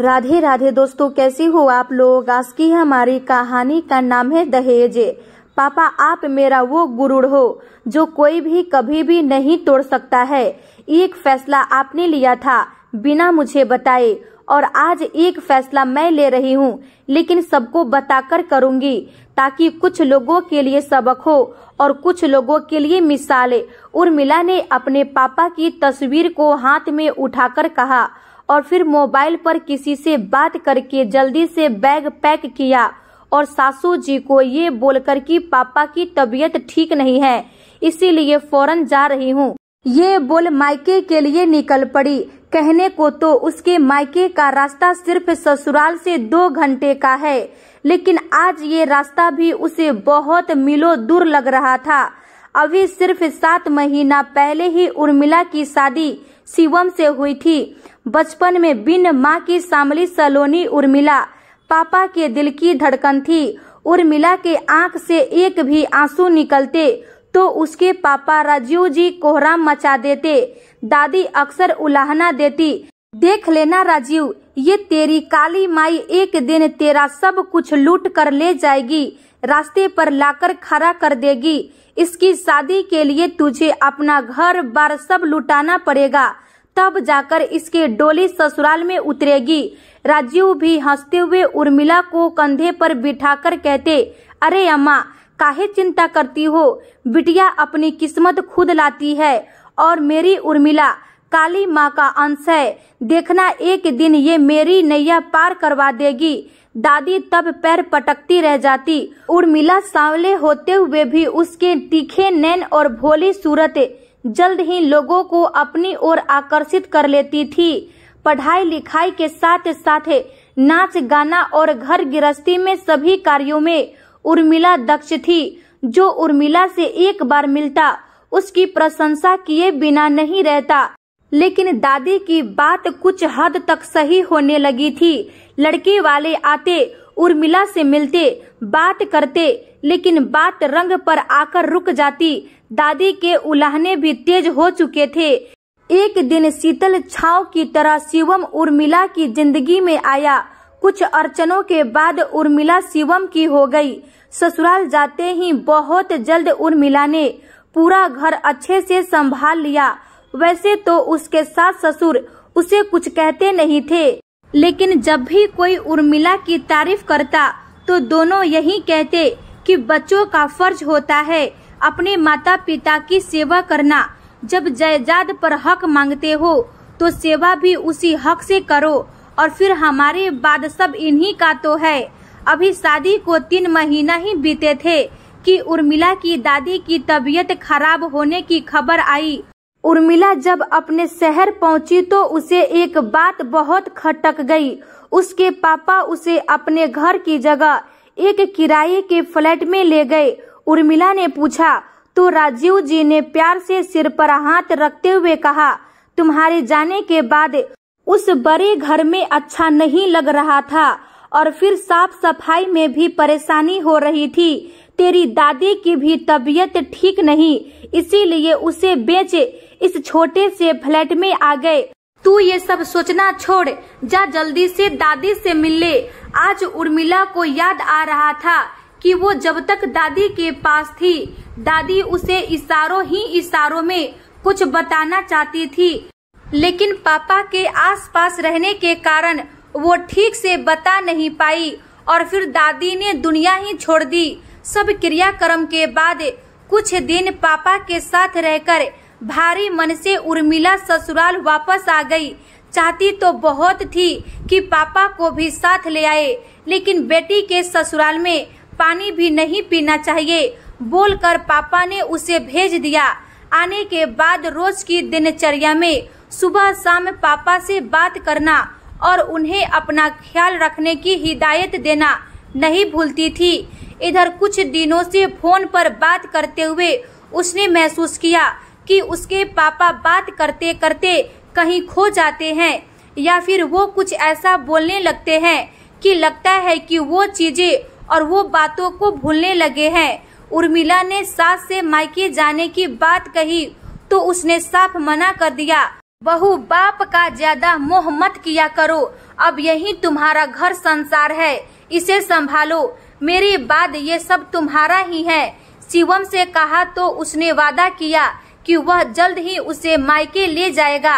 राधे राधे दोस्तों कैसे हो आप लोग आज की हमारी कहानी का नाम है दहेज पापा आप मेरा वो गुरुड़ हो जो कोई भी कभी भी नहीं तोड़ सकता है एक फैसला आपने लिया था बिना मुझे बताए और आज एक फैसला मैं ले रही हूँ लेकिन सबको बताकर करूँगी ताकि कुछ लोगों के लिए सबक हो और कुछ लोगों के लिए मिसाले उर्मिला ने अपने पापा की तस्वीर को हाथ में उठाकर कहा और फिर मोबाइल पर किसी से बात करके जल्दी से बैग पैक किया और सासू जी को ये बोलकर कि पापा की तबीयत ठीक नहीं है इसीलिए फौरन जा रही हूँ ये बोल मायके के लिए निकल पड़ी कहने को तो उसके मायके का रास्ता सिर्फ ससुराल से दो घंटे का है लेकिन आज ये रास्ता भी उसे बहुत मिलो दूर लग रहा था अभी सिर्फ सात महीना पहले ही उर्मिला की शादी शिवम से हुई थी बचपन में बिन माँ की सामली सलोनी उर्मिला पापा के दिल की धड़कन थी उर्मिला के आंख से एक भी आंसू निकलते तो उसके पापा राजीव जी कोहराम मचा देते दादी अक्सर उलाहना देती देख लेना राजीव ये तेरी काली माई एक दिन तेरा सब कुछ लूट कर ले जाएगी रास्ते पर लाकर खड़ा कर देगी इसकी शादी के लिए तुझे अपना घर बार सब लुटाना पड़ेगा तब जाकर इसके डोली ससुराल में उतरेगी राजीव भी हंसते हुए उर्मिला को कंधे पर बिठाकर कहते अरे अम्मा काहे चिंता करती हो बिटिया अपनी किस्मत खुद लाती है और मेरी उर्मिला काली माँ का अंश है देखना एक दिन ये मेरी नैया पार करवा देगी दादी तब पैर पटकती रह जाती उर्मिला सांवले होते हुए भी उसके तीखे नैन और भोली सूरत जल्द ही लोगों को अपनी ओर आकर्षित कर लेती थी पढ़ाई लिखाई के साथ साथ नाच गाना और घर गृहस्थी में सभी कार्यों में उर्मिला दक्ष थी जो उर्मिला से एक बार मिलता उसकी प्रशंसा किए बिना नहीं रहता लेकिन दादी की बात कुछ हद तक सही होने लगी थी लड़के वाले आते उर्मिला से मिलते बात करते लेकिन बात रंग पर आकर रुक जाती दादी के उलाहने भी तेज हो चुके थे एक दिन शीतल छाव की तरह शिवम उर्मिला की जिंदगी में आया कुछ अड़चनों के बाद उर्मिला शिवम की हो गई ससुराल जाते ही बहुत जल्द उर्मिला ने पूरा घर अच्छे से संभाल लिया वैसे तो उसके सास ससुर उसे कुछ कहते नहीं थे लेकिन जब भी कोई उर्मिला की तारीफ करता तो दोनों यही कहते कि बच्चों का फर्ज होता है अपने माता पिता की सेवा करना जब जायदाद पर हक मांगते हो तो सेवा भी उसी हक से करो और फिर हमारे बाद सब इन्हीं का तो है अभी शादी को तीन महीना ही बीते थे कि उर्मिला की दादी की तबीयत खराब होने की खबर आई उर्मिला जब अपने शहर पहुंची तो उसे एक बात बहुत खटक गई उसके पापा उसे अपने घर की जगह एक किराए के फ्लैट में ले गए उर्मिला ने पूछा तो राजीव जी ने प्यार से सिर पर हाथ रखते हुए कहा तुम्हारे जाने के बाद उस बड़े घर में अच्छा नहीं लग रहा था और फिर साफ सफाई में भी परेशानी हो रही थी तेरी दादी की भी तबीयत ठीक नहीं इसीलिए उसे बेच इस छोटे से फ्लैट में आ गए तू ये सब सोचना छोड़ जा जल्दी से दादी से मिल ले आज उर्मिला को याद आ रहा था कि वो जब तक दादी के पास थी दादी उसे इशारों ही इशारों में कुछ बताना चाहती थी लेकिन पापा के आसपास रहने के कारण वो ठीक से बता नहीं पाई और फिर दादी ने दुनिया ही छोड़ दी सब क्रियाक्रम के बाद कुछ दिन पापा के साथ रहकर भारी मन से उर्मिला ससुराल वापस आ गई चाहती तो बहुत थी कि पापा को भी साथ ले आए लेकिन बेटी के ससुराल में पानी भी नहीं पीना चाहिए बोलकर पापा ने उसे भेज दिया आने के बाद रोज की दिनचर्या में सुबह शाम पापा से बात करना और उन्हें अपना ख्याल रखने की हिदायत देना नहीं भूलती थी इधर कुछ दिनों से फोन पर बात करते हुए उसने महसूस किया कि उसके पापा बात करते करते कहीं खो जाते हैं या फिर वो कुछ ऐसा बोलने लगते हैं कि लगता है कि वो चीज़ें और वो बातों को भूलने लगे हैं उर्मिला ने सास से मायके जाने की बात कही तो उसने साफ मना कर दिया बहू बाप का ज्यादा मोह मत किया करो अब यही तुम्हारा घर संसार है इसे संभालो मेरे बाद ये सब तुम्हारा ही है शिवम से कहा तो उसने वादा किया कि वह जल्द ही उसे मायके ले जाएगा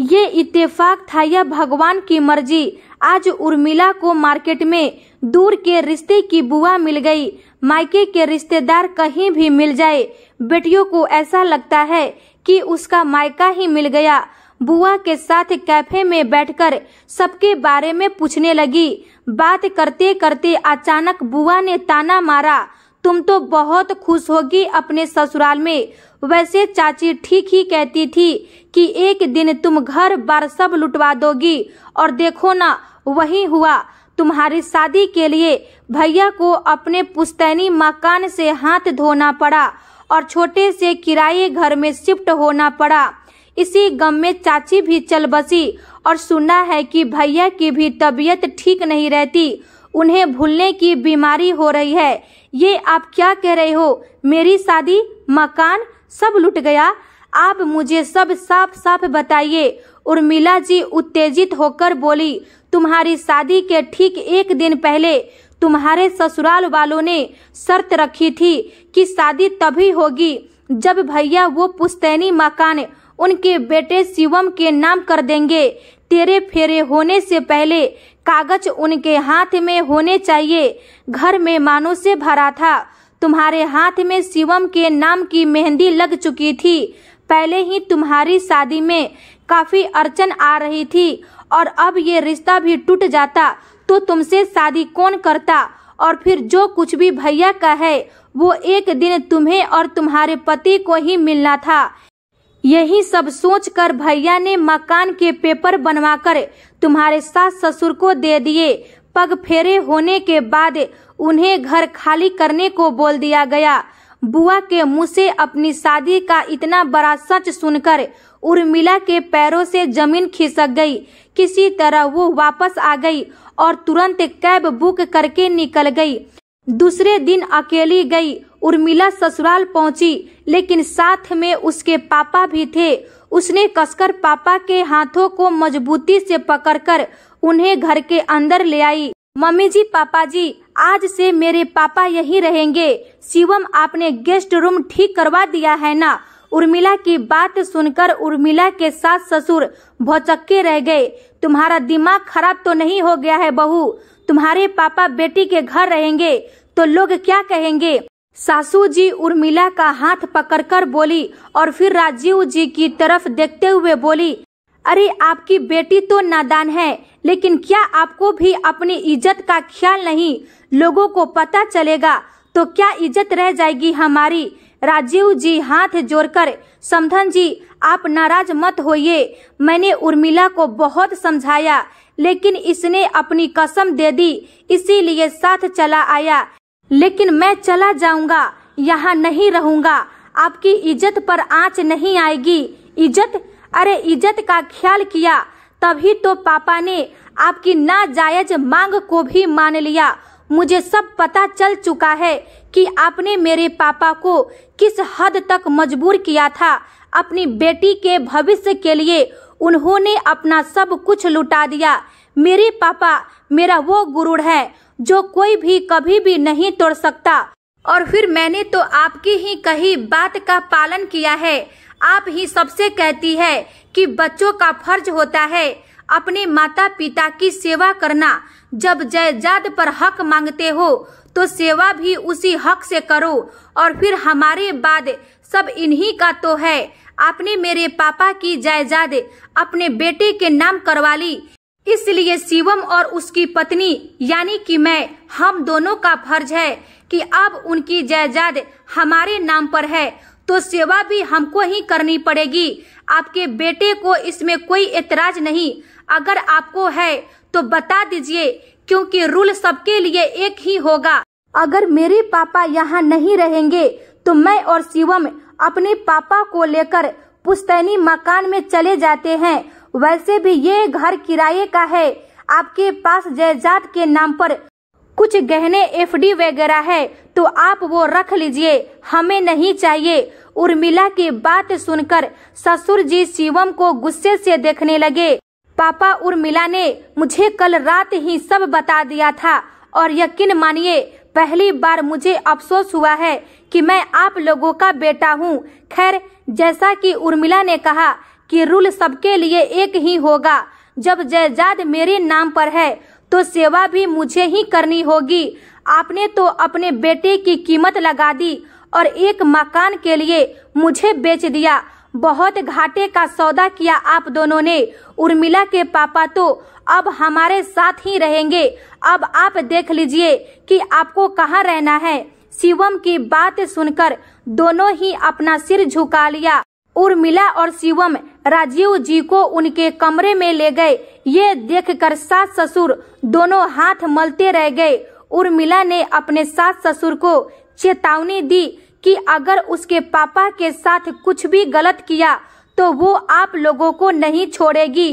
ये इत्तेफाक था या भगवान की मर्जी आज उर्मिला को मार्केट में दूर के रिश्ते की बुआ मिल गई मायके के रिश्तेदार कहीं भी मिल जाए बेटियों को ऐसा लगता है कि उसका मायका ही मिल गया बुआ के साथ कैफे में बैठकर सबके बारे में पूछने लगी बात करते करते अचानक बुआ ने ताना मारा तुम तो बहुत खुश होगी अपने ससुराल में वैसे चाची ठीक ही कहती थी कि एक दिन तुम घर बार सब लुटवा दोगी और देखो ना वही हुआ तुम्हारी शादी के लिए भैया को अपने पुस्तैनी मकान से हाथ धोना पड़ा और छोटे से किराए घर में शिफ्ट होना पड़ा इसी गम में चाची भी चल बसी और सुना है कि भैया की भी तबीयत ठीक नहीं रहती उन्हें भूलने की बीमारी हो रही है ये आप क्या कह रहे हो मेरी शादी मकान सब लुट गया आप मुझे सब साफ साफ बताइए उर्मिला जी उत्तेजित होकर बोली तुम्हारी शादी के ठीक एक दिन पहले तुम्हारे ससुराल वालों ने शर्त रखी थी कि शादी तभी होगी जब भैया वो पुस्तैनी मकान उनके बेटे शिवम के नाम कर देंगे तेरे फेरे होने से पहले कागज उनके हाथ में होने चाहिए घर में मानो से भरा था तुम्हारे हाथ में शिवम के नाम की मेहंदी लग चुकी थी पहले ही तुम्हारी शादी में काफी अड़चन आ रही थी और अब ये रिश्ता भी टूट जाता तो तुमसे शादी कौन करता और फिर जो कुछ भी भैया का है वो एक दिन तुम्हें और तुम्हारे पति को ही मिलना था यही सब सोचकर भैया ने मकान के पेपर बनवाकर तुम्हारे सास ससुर को दे दिए पग फेरे होने के बाद उन्हें घर खाली करने को बोल दिया गया बुआ के मुंह से अपनी शादी का इतना बड़ा सच सुनकर उर्मिला के पैरों से जमीन खिसक गई किसी तरह वो वापस आ गई और तुरंत कैब बुक करके निकल गई दूसरे दिन अकेली गई उर्मिला ससुराल पहुंची लेकिन साथ में उसके पापा भी थे उसने कसकर पापा के हाथों को मजबूती से पकड़कर उन्हें घर के अंदर ले आई मम्मी जी पापा जी आज से मेरे पापा यही रहेंगे शिवम आपने गेस्ट रूम ठीक करवा दिया है ना उर्मिला की बात सुनकर उर्मिला के सास ससुर भौचक्के रह गए तुम्हारा दिमाग खराब तो नहीं हो गया है बहू तुम्हारे पापा बेटी के घर रहेंगे तो लोग क्या कहेंगे सासू जी उर्मिला का हाथ पकड़कर बोली और फिर राजीव जी की तरफ देखते हुए बोली अरे आपकी बेटी तो नादान है लेकिन क्या आपको भी अपनी इज्जत का ख्याल नहीं लोगों को पता चलेगा तो क्या इज्जत रह जाएगी हमारी राजीव जी हाथ जोड़कर समधन जी आप नाराज मत होइए मैंने उर्मिला को बहुत समझाया लेकिन इसने अपनी कसम दे दी इसीलिए साथ चला आया लेकिन मैं चला जाऊंगा यहाँ नहीं रहूंगा आपकी इज्जत पर आंच नहीं आएगी इज्जत अरे इज्जत का ख्याल किया तभी तो पापा ने आपकी नाजायज मांग को भी मान लिया मुझे सब पता चल चुका है कि आपने मेरे पापा को किस हद तक मजबूर किया था अपनी बेटी के भविष्य के लिए उन्होंने अपना सब कुछ लुटा दिया मेरे पापा मेरा वो गुरुड़ है जो कोई भी कभी भी नहीं तोड़ सकता और फिर मैंने तो आपकी ही कही बात का पालन किया है आप ही सबसे कहती है कि बच्चों का फर्ज होता है अपने माता पिता की सेवा करना जब जायदाद पर हक मांगते हो तो सेवा भी उसी हक से करो और फिर हमारे बाद सब इन्हीं का तो है आपने मेरे पापा की जायदाद अपने बेटे के नाम करवा ली इसलिए शिवम और उसकी पत्नी यानी कि मैं हम दोनों का फर्ज है कि अब उनकी जायदाद हमारे नाम पर है तो सेवा भी हमको ही करनी पड़ेगी आपके बेटे को इसमें कोई एतराज नहीं अगर आपको है तो बता दीजिए क्योंकि रूल सबके लिए एक ही होगा अगर मेरे पापा यहाँ नहीं रहेंगे तो मैं और शिवम अपने पापा को लेकर पुस्तैनी मकान में चले जाते हैं वैसे भी ये घर किराए का है आपके पास जयजात के नाम पर कुछ गहने एफडी वगैरह है तो आप वो रख लीजिए हमें नहीं चाहिए उर्मिला की बात सुनकर ससुर जी शिवम को गुस्से से देखने लगे पापा उर्मिला ने मुझे कल रात ही सब बता दिया था और यकीन मानिए पहली बार मुझे अफसोस हुआ है कि मैं आप लोगों का बेटा हूँ खैर जैसा कि उर्मिला ने कहा कि रूल सबके लिए एक ही होगा जब जयजाद मेरे नाम पर है तो सेवा भी मुझे ही करनी होगी आपने तो अपने बेटे की कीमत लगा दी और एक मकान के लिए मुझे बेच दिया बहुत घाटे का सौदा किया आप दोनों ने उर्मिला के पापा तो अब हमारे साथ ही रहेंगे अब आप देख लीजिए कि आपको कहाँ रहना है शिवम की बात सुनकर दोनों ही अपना सिर झुका लिया उर्मिला और शिवम राजीव जी को उनके कमरे में ले गए ये देखकर सास ससुर दोनों हाथ मलते रह गए उर्मिला ने अपने सास ससुर को चेतावनी दी कि अगर उसके पापा के साथ कुछ भी गलत किया तो वो आप लोगों को नहीं छोड़ेगी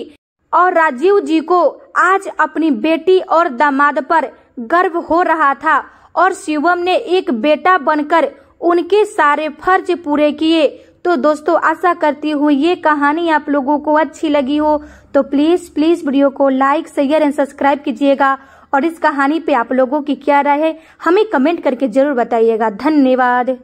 और राजीव जी को आज अपनी बेटी और दामाद पर गर्व हो रहा था और शिवम ने एक बेटा बनकर उनके सारे फर्ज पूरे किए तो दोस्तों आशा करती हूँ ये कहानी आप लोगों को अच्छी लगी हो तो प्लीज प्लीज वीडियो को लाइक शेयर एंड सब्सक्राइब कीजिएगा और इस कहानी पे आप लोगों की क्या राय है हमें कमेंट करके जरूर बताइएगा धन्यवाद